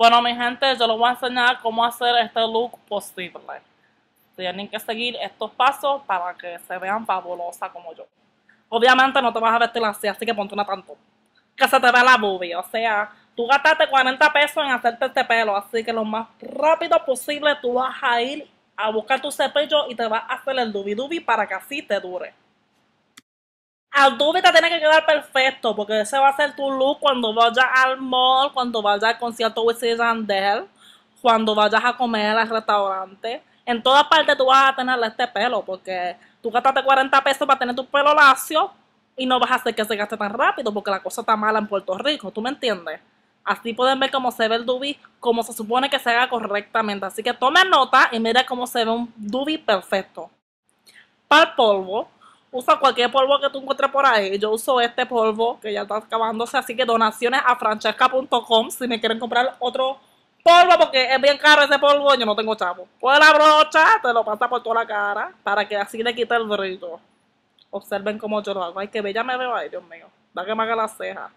Bueno, mi gente, yo les voy a enseñar cómo hacer este look posible. Tienen que seguir estos pasos para que se vean fabulosa como yo. Obviamente no te vas a vestir así, así que ponte una tanto. Que se te vea la boobie, o sea, tú gastaste 40 pesos en hacerte este pelo, así que lo más rápido posible tú vas a ir a buscar tu cepillo y te vas a hacer el dubi dubi para que así te dure doobie ah, te tiene que quedar perfecto porque ese va a ser tu look cuando vayas al mall, cuando vayas al concierto WC cuando vayas a comer al restaurante. En todas partes tú vas a tener este pelo porque tú gastaste 40 pesos para tener tu pelo lacio y no vas a hacer que se gaste tan rápido porque la cosa está mala en Puerto Rico, ¿tú me entiendes? Así pueden ver cómo se ve el dubi, cómo se supone que se haga correctamente. Así que tomen nota y mira cómo se ve un dubi perfecto. Para el polvo, usa cualquier polvo que tú encuentres por ahí. Yo uso este polvo que ya está acabándose, así que donaciones a francesca.com si me quieren comprar otro polvo porque es bien caro ese polvo, yo no tengo chavo. Pues la brocha te lo pasa por toda la cara para que así le quite el brillo. Observen cómo yo lo hago. Ay, que bella me veo, ahí, Dios mío. Da que me haga las cejas.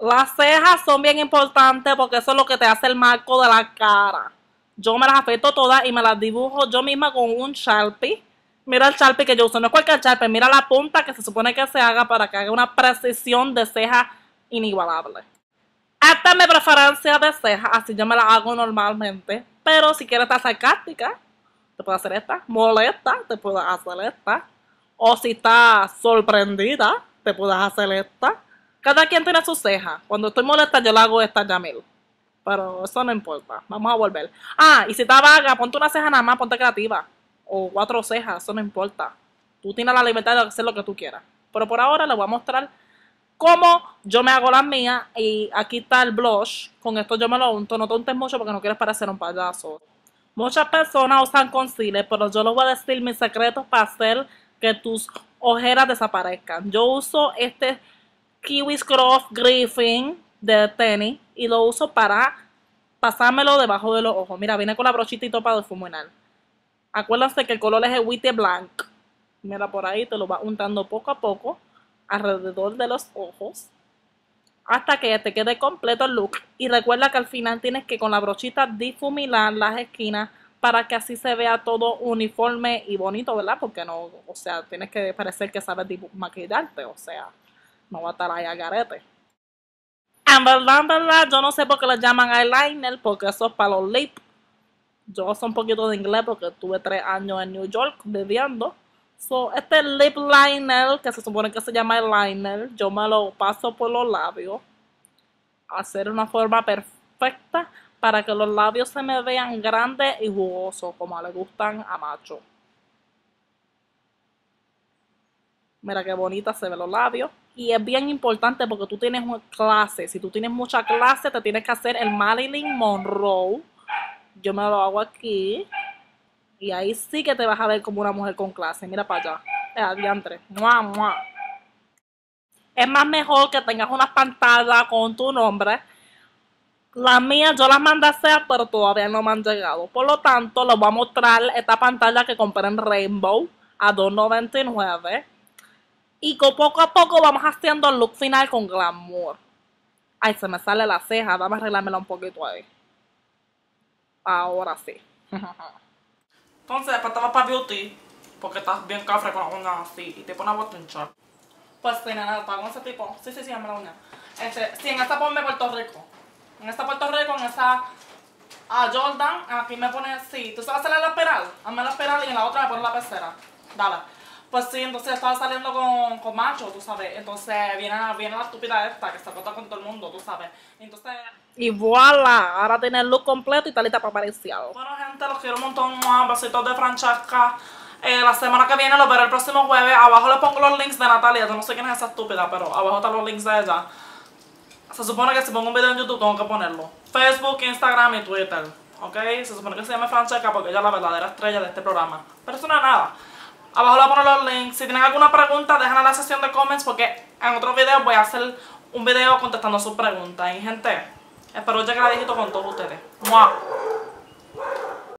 Las cejas son bien importantes porque eso es lo que te hace el marco de la cara. Yo me las afecto todas y me las dibujo yo misma con un Sharpie Mira el charpe que yo uso, no es cualquier charpe, mira la punta que se supone que se haga para que haga una precisión de ceja inigualable. Esta es mi preferencia de ceja, así yo me la hago normalmente, pero si quieres estar sarcástica, te puedo hacer esta, molesta, te puedo hacer esta, o si estás sorprendida, te puedes hacer esta. Cada quien tiene su ceja. Cuando estoy molesta, yo la hago esta Yamil. Pero eso no importa. Vamos a volver. Ah, y si estás vaga, ponte una ceja nada más, ponte creativa o cuatro cejas, eso no importa. Tú tienes la libertad de hacer lo que tú quieras. Pero por ahora les voy a mostrar cómo yo me hago las mías. Y aquí está el blush. Con esto yo me lo unto. No te untes mucho porque no quieres parecer un payaso. Muchas personas usan concealer, pero yo les voy a decir mis secretos para hacer que tus ojeras desaparezcan. Yo uso este kiwis cross Griffin de tenis y lo uso para pasármelo debajo de los ojos. Mira, viene con la brochita y topa de Acuérdense que el color es el Witte Blanc. Mira por ahí, te lo va untando poco a poco alrededor de los ojos hasta que te quede completo el look. Y recuerda que al final tienes que con la brochita difuminar las esquinas para que así se vea todo uniforme y bonito, ¿verdad? Porque no, o sea, tienes que parecer que sabes maquillarte, o sea, no va a estar ahí a garete. En verdad, verdad, yo no sé por qué le llaman eyeliner, porque eso es para los lips yo sé un poquito de inglés porque estuve tres años en New York viviendo. So, este lip liner, que se supone que se llama el liner, yo me lo paso por los labios. Hacer una forma perfecta para que los labios se me vean grandes y jugosos, como le gustan a macho. Mira qué bonita se ven los labios. Y es bien importante porque tú tienes una clase. Si tú tienes mucha clase, te tienes que hacer el Marilyn Monroe yo me lo hago aquí. Y ahí sí que te vas a ver como una mujer con clase. Mira para allá. Eh, adiantre. Mua, Es más mejor que tengas una pantalla con tu nombre. Las mía, yo las mandé a hacer, pero todavía no me han llegado. Por lo tanto, les voy a mostrar esta pantalla que compré en Rainbow a $2.99. Y poco a poco vamos haciendo el look final con glamour. Ay, se me sale la ceja. Vamos a arreglármela un poquito ahí ahora sí. Entonces después te para beauty porque estás bien cafre con una uñas así y te pones a botinchar. Pues sí, nada, está con ese tipo. Sí, sí, sí, me la uña. Este, sí, en esta ponme Puerto Rico. En esta Puerto Rico, en esa a Jordan, aquí me pone, sí, tú sabes hacerle la peral, hazme la peral y en la otra me pone la pecera. Dale. Pues sí, entonces estaba saliendo con, macho, tú sabes. Entonces viene, la estúpida esta que se acota con todo el mundo, tú sabes. Entonces. Y voilà, ahora tiene el look completo y talita para Bueno, gente, los quiero un montón más. Besitos de Francesca. Eh, la semana que viene, lo veré el próximo jueves. Abajo les pongo los links de Natalia. Yo no sé quién es esa estúpida, pero abajo están los links de ella. Se supone que si pongo un video en YouTube tengo que ponerlo. Facebook, Instagram y Twitter. ¿Ok? Se supone que se llame Francesca porque ella es la verdadera estrella de este programa. Pero eso no es nada. Abajo le voy a poner los links. Si tienen alguna pregunta, déjenla en la sección de comments porque en otro video voy a hacer un video contestando sus preguntas. Y gente, espero llegar a dígito con todos ustedes. ¡Mua!